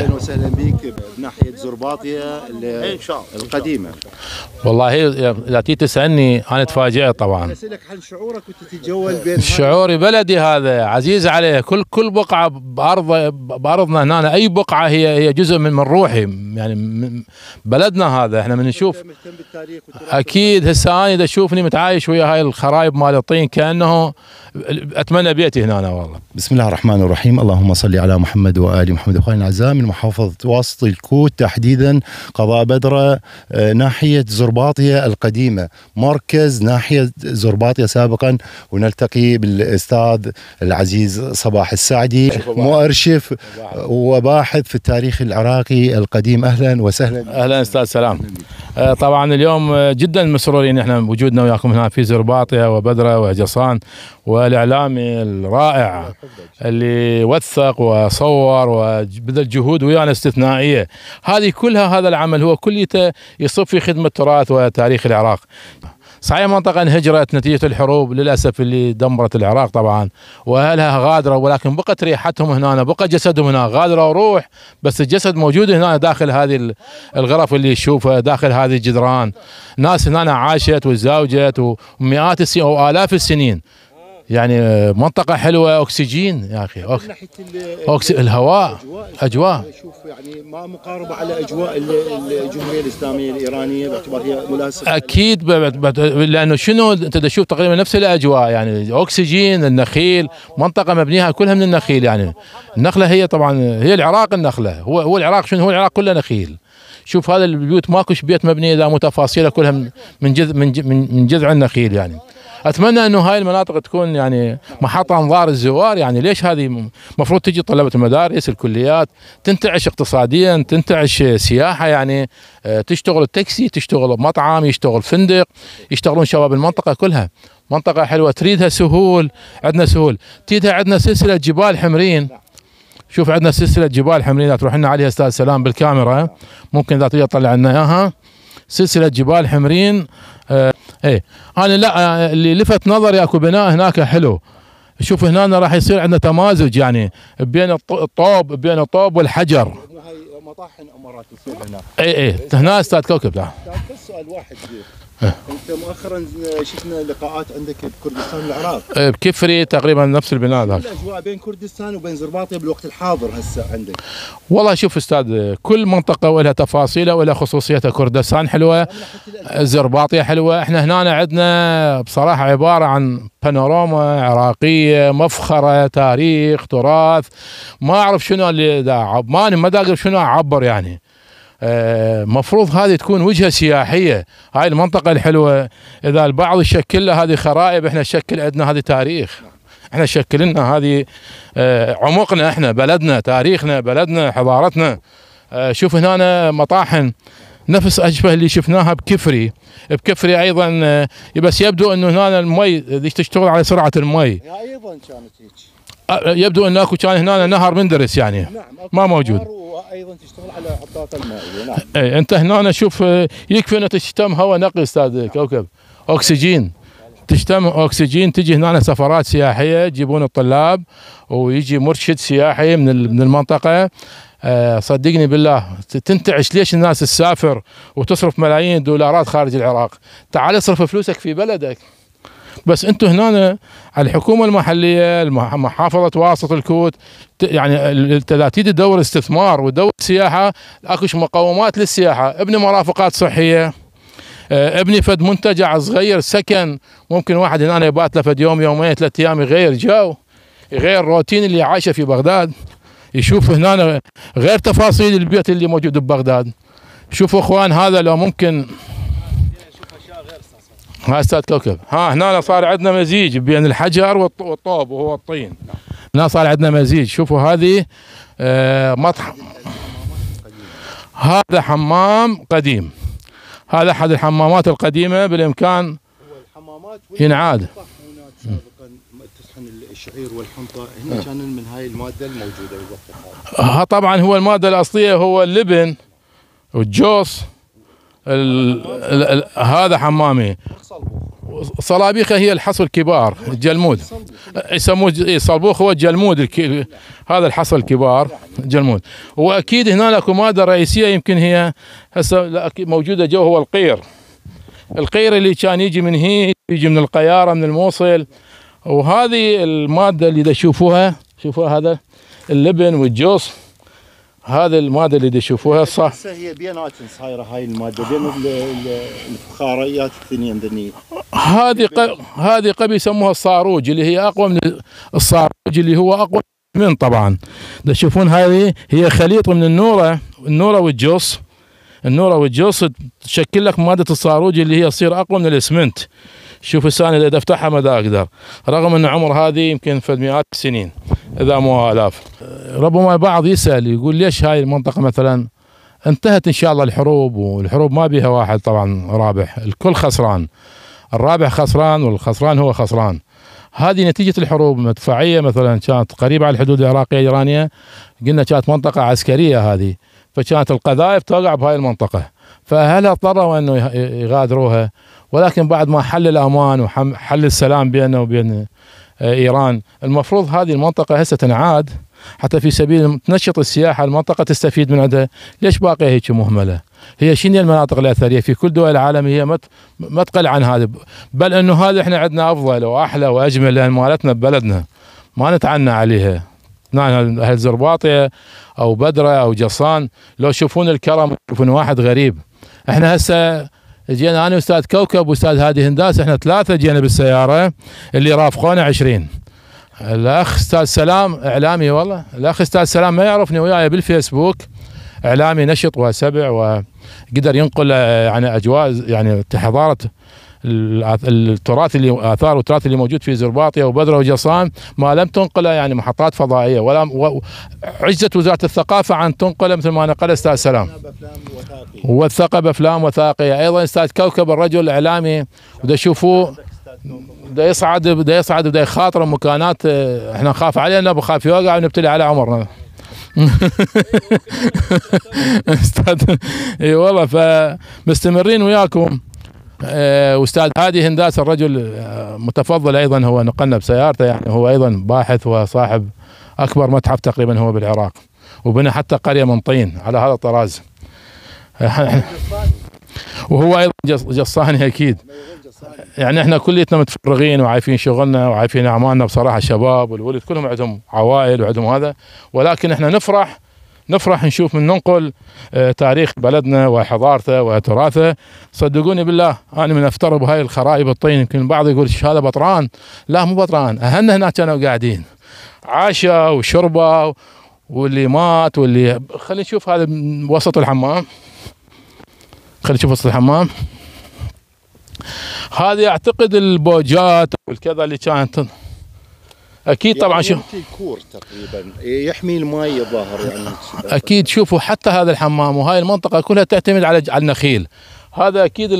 اهلا وسهلا بك بناحيه زرباطيا القديمه والله اذا تيجي تسالني انا تفاجئت طبعا اسالك عن شعورك وانت تتجول بين شعوري بلدي هذا عزيز عليه كل كل بقعه بارض بارضنا هنا اي بقعه هي هي جزء من من روحي يعني من بلدنا هذا احنا من نشوف اكيد هسه انا اذا تشوفني متعايش ويا هاي الخرايب مال الطين كانه اتمنى بيتي هنا أنا والله بسم الله الرحمن الرحيم اللهم صل على محمد وال محمد اخواننا الاعزاء من محافظة واسط الكوت تحديدا قضاء بدرة آه، ناحية زرباطية القديمة مركز ناحية زرباطية سابقا ونلتقي بالأستاذ العزيز صباح السعدي مؤرشف وباحث في التاريخ العراقي القديم أهلا وسهلا أهلا أستاذ سلام آه، طبعا اليوم آه، جدا مسرورين احنا بوجودنا وياكم هنا في زرباطية وبدرة وجصان والاعلامي الرائع اللي وثق وصور وبذل جهود ويانا استثنائيه هذه كلها هذا العمل هو كليته يصب في خدمه التراث وتاريخ العراق صحيح منطقة انهجرت نتيجة الحروب للأسف اللي دمرت العراق طبعا وأهلها غادروا ولكن بقت ريحتهم هنا بقى جسدهم هنا غادروا روح بس الجسد موجود هنا داخل هذه الغرف اللي تشوفها داخل هذه الجدران ناس هنا عاشت وتزاوجت ومئات السنين أو آلاف السنين يعني آه، منطقه حلوه اكسجين يا اخي أوك... ناحيه أوكس... الهواء اجواء, أجواء. يعني شوف يعني ما مقاربه على اجواء الجمهوريه الاسلاميه الايرانيه باعتبار هي ملاصقه اكيد ب... ب... لانه شنو انت تشوف تقريبا نفس الاجواء يعني اكسجين النخيل منطقه مبنيها كلها من النخيل يعني النخله هي طبعا هي العراق النخله هو هو العراق شنو هو العراق كله نخيل شوف هذا البيوت ماكوش بيت مبنيه اذا متفاصيله كلها من جذع من جذع النخيل يعني اتمنى انه هاي المناطق تكون يعني محط انظار الزوار يعني ليش هذه المفروض تجي طلبه المدارس الكليات تنتعش اقتصاديا تنتعش سياحه يعني آه، تشتغل التاكسي تشتغل مطعم يشتغل فندق يشتغلون شباب المنطقه كلها منطقه حلوه تريدها سهول عندنا سهول تريدها عندنا سلسله جبال حمرين شوف عندنا سلسله جبال حمرين تروح لنا عليها استاذ سلام بالكاميرا ممكن اذا تقدر تطلع لنا اياها سلسله جبال حمرين اي انا لا اللي لفت نظري اكو بناء هناك حلو شوف هنا راح يصير عندنا تمازج يعني بين الطوب بين الطوب والحجر مطاحن امارات تصير هنا اي اي هنا استاذ كوكب نعم السؤال واحد إيه. انت مؤخرا شفنا لقاءات عندك بكردستان والعراق إيه، بكفري تقريبا نفس البناء ذاك الاجواء بين كردستان وبين زرباطية بالوقت الحاضر هسه عندك والله شوف استاذ كل منطقه ولها تفاصيلها ولها خصوصيتها كردستان حلوه زرباطية حلوه احنا هنا عندنا بصراحه عباره عن بانوراما عراقيه مفخره تاريخ تراث ما اعرف شنو اللي ما ما اقدر شنو اعبر يعني مفروض هذه تكون وجهه سياحيه هاي المنطقه الحلوه اذا البعض يشكل لها هذه خرائب احنا شكل عندنا هذه تاريخ احنا شكل لنا هذه آه، عمقنا احنا بلدنا تاريخنا بلدنا حضارتنا آه، شوف هنا مطاحن نفس أشبه اللي شفناها بكفري بكفري أيضا آه، بس يبدو أنه هنا المي تشتغل على سرعة المي أيضا كانت هيك يبدو أن أكو كان هنا نهر مندرس يعني نعم، ما موجود وايضا تشتغل على الطاقه المائيه نعم اي انت هنا أنا شوف آه، يكفي انك تشتم هواء نقي استاذ كوكب اكسجين تشتم اكسجين تجي هنا سفرات سياحيه يجيبون الطلاب ويجي مرشد سياحي من من المنطقه آه، صدقني بالله تنتعش ليش الناس تسافر وتصرف ملايين الدولارات خارج العراق تعال اصرف فلوسك في بلدك بس انتم هنا على الحكومه المحليه محافظه واسط الكوت يعني التلاتيد تدور استثمار وتدور سياحه اكو مقومات للسياحه ابني مرافقات صحيه آه، ابني فد منتجع صغير سكن ممكن واحد هنا يبات له فد يوم يومين ثلاث ايام يغير جو يغير روتين اللي عايشه في بغداد يشوف هنا غير تفاصيل البيت اللي موجود ببغداد شوفوا اخوان هذا لو ممكن ها استاذ كوكب ها هنا صار عندنا مزيج بين الحجر والطوب وهو الطين هنا صار عندنا مزيج شوفوا هذه آه مطعم هذا حمام قديم هذا احد الحمامات القديمه بالامكان الحمامات ينعاد الشعير والحنطه هنا كان من هاي الماده الموجوده بالوقت هذا طبعا هو الماده الاصليه هو اللبن والجوص هذا حمامي صلابيخه هي الحصى الكبار الجلمود يسموه إيه، صلبوخ هو الجلمود هذا الحصى الكبار جلمود واكيد هنا اكو ماده رئيسيه يمكن هي هسه موجوده جو هو القير القير اللي كان يجي من هي يجي من القياره من الموصل وهذه الماده اللي تشوفوها شوفوها هذا اللبن والجوص هذه الماده اللي تشوفوها صح هي بينات صايره هاي الماده بين الفخاريات الثنين ذني هذه هذه قبل يسموها الصاروج اللي هي اقوى من الصاروج اللي هو اقوى من طبعا تشوفون هذه هي خليط من النوره النوره والجص النوره والجص تشكل لك ماده الصاروج اللي هي تصير اقوى من الاسمنت شوف الثاني اذا افتحها ما اقدر رغم ان عمر هذه يمكن في مئات السنين إذا مو آلاف ربما البعض يسأل يقول ليش هاي المنطقة مثلا انتهت إن شاء الله الحروب والحروب ما بيها واحد طبعا رابح الكل خسران الرابح خسران والخسران هو خسران هذه نتيجة الحروب مدفعية مثلا كانت قريبة على الحدود العراقية الإيرانية قلنا كانت منطقة عسكرية هذه فكانت القذائف توقع بهاي المنطقة فهل اضطروا أنه يغادروها ولكن بعد ما حل الأمان وحل السلام بيننا وبين آه، ايران المفروض هذه المنطقه هسه تنعاد حتى في سبيل تنشط السياحه المنطقه تستفيد من عندها ليش باقيه هيك مهمله هي شنو المناطق الاثريه في كل دول العالم هي ما ما تقل عن هذا بل انه هذا احنا عندنا افضل واحلى واجمل لان مالتنا ببلدنا ما نتعنى عليها اهل زرباطيه او بدره او جصان لو يشوفون الكرم يشوفون واحد غريب احنا هسه جينا انا واستاذ كوكب واستاذ هادي هنداس احنا ثلاثه جينا بالسياره اللي رافقونا عشرين الاخ استاذ سلام اعلامي والله الاخ استاذ سلام ما يعرفني وياي بالفيسبوك اعلامي نشط وسبع وقدر ينقل يعني اجواء يعني حضاره التراث اللي اثار والتراث اللي موجود في زرباطيه وبدره وجصام ما لم تنقله يعني محطات فضائيه ولا عجزت وزاره الثقافه عن تنقله مثل ما نقل استاذ سلام وثقه بافلام وثائقيه ايضا استاذ كوكب الرجل الاعلامي بده يشوفوه بده يصعد بده يصعد بده يخاطر مكانات آه، احنا نخاف عليه لانه بخاف يوقع ونبتلي على عمرنا استاذ اي والله فمستمرين وياكم آه، استاذ هادي هنداس الرجل آه، متفضل ايضا هو نقلنا بسيارته يعني هو ايضا باحث وصاحب اكبر متحف تقريبا هو بالعراق وبنى حتى قريه من طين على هذا الطراز وهو ايضا جصاني اكيد يعني احنا كليتنا متفرغين وعايفين شغلنا وعايفين اعمالنا بصراحه الشباب والولد كلهم عندهم عوائل وعندهم هذا ولكن احنا نفرح نفرح نشوف من ننقل آه، تاريخ بلدنا وحضارته وتراثه صدقوني بالله انا من افتر بهاي الخرائب الطين يمكن البعض يقول هذا بطران لا مو بطران اهلنا هناك كانوا قاعدين عاشوا وشربوا واللي مات واللي خلينا نشوف هذا وسط الحمام خلينا نشوف وسط الحمام هذه اعتقد البوجات والكذا اللي كانت اكيد يعني طبعا شوف كور تقريبا إيه، يحمي الماء الظاهر يعني اكيد شوفوا حتى هذا الحمام وهاي المنطقه كلها تعتمد على على النخيل هذا اكيد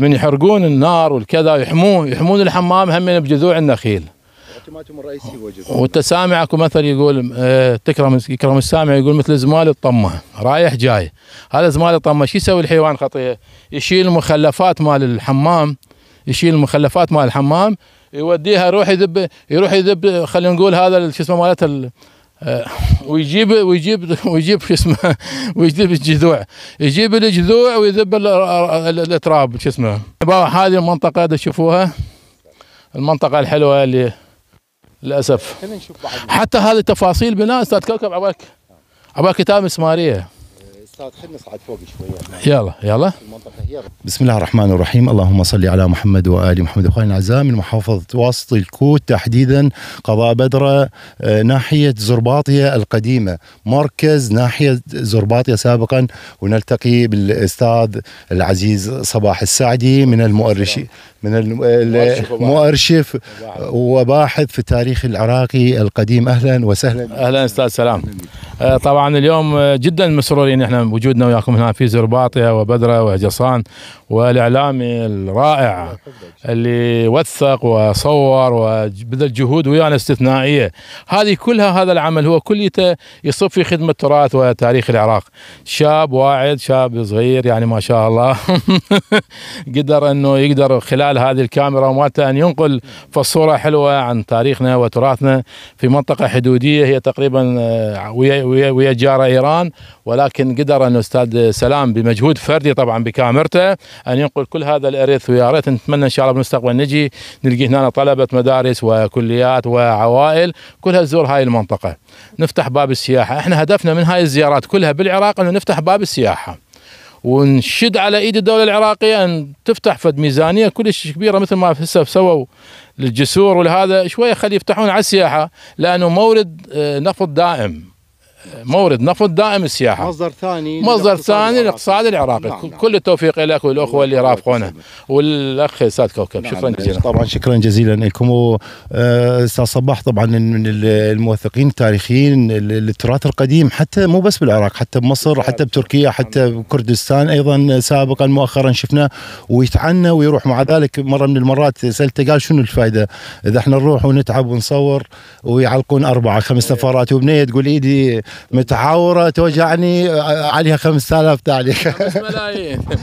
من يحرقون النار والكذا يحمون يحمون الحمام هم بجذوع النخيل وانت سامع اكو مثل يقول آه، تكرم يكرم السامع يقول مثل زمال الطمه رايح جاي هذا زمال الطمه شو يسوي الحيوان خطيه يشيل المخلفات مال الحمام يشيل المخلفات مال الحمام يوديها يروح يذب يروح يذب خلينا نقول هذا شو اسمه مالت آه، ويجيب ويجيب ويجيب شو اسمه ويجيب الجذوع يجيب الجذوع ويذب التراب شو اسمه هذه المنطقه تشوفوها المنطقه الحلوه اللي للاسف حتى هذه تفاصيل بناء استاذ كوكب عباك عباك كتاب مسماريه نصعد فوق شويه يلا يلا بسم الله الرحمن الرحيم اللهم صل على محمد وال محمد أخواني الاعزاء من محافظه واسط الكوت تحديدا قضاء بدره آه، ناحيه زرباطيه القديمه مركز ناحيه زرباطيه سابقا ونلتقي بالاستاذ العزيز صباح السعدي من المؤرشين من المؤرشف وباحث في التاريخ العراقي القديم اهلا وسهلا اهلا استاذ سلام آه، طبعا اليوم آه، جدا مسرورين احنا بوجودنا وياكم هنا في زرباطيه وبدره وهجصان والاعلامي الرائع اللي وثق وصور وبذل جهود ويانا استثنائيه هذه كلها هذا العمل هو كليته يصب في خدمه التراث وتاريخ العراق شاب واعد شاب صغير يعني ما شاء الله قدر انه يقدر خلال خلال هذه الكاميرا مالته ان ينقل فالصوره حلوه عن تاريخنا وتراثنا في منطقه حدوديه هي تقريبا آه، ويا جاره ايران ولكن قدر ان الاستاذ سلام بمجهود فردي طبعا بكاميرته ان ينقل كل هذا الارث ويا ريت نتمنى ان شاء الله بالمستقبل نجي نلقي هنا طلبه مدارس وكليات وعوائل كلها تزور هاي المنطقه نفتح باب السياحه احنا هدفنا من هاي الزيارات كلها بالعراق انه نفتح باب السياحه ونشد على ايد الدوله العراقيه ان تفتح فد ميزانيه كلش كبيره مثل ما هسه سووا للجسور ولهذا شويه خلي يفتحون على السياحه لانه مورد آه، نفط دائم مورد نفط دائم السياحه مصدر ثاني مصدر ثاني الاقتصاد العراقي نعم نعم. كل التوفيق لك والاخوه اللي رافقونا والاخ استاذ كوكب نعم شكرا نعم. جزيلا طبعا شكرا جزيلا لكم آه، استاذ صباح طبعا من الموثقين التاريخيين التراث القديم حتى مو بس بالعراق حتى بمصر حتى بتركيا حتى بكردستان ايضا سابقا مؤخرا شفنا ويتعنى ويروح مع ذلك مره من المرات سالته قال شنو الفائده اذا احنا نروح ونتعب ونصور ويعلقون اربعه خمس نفرات إيه. وبنيه تقول ايدي متعوره توجعني آه، عليها 5000 تعليق 5 ملايين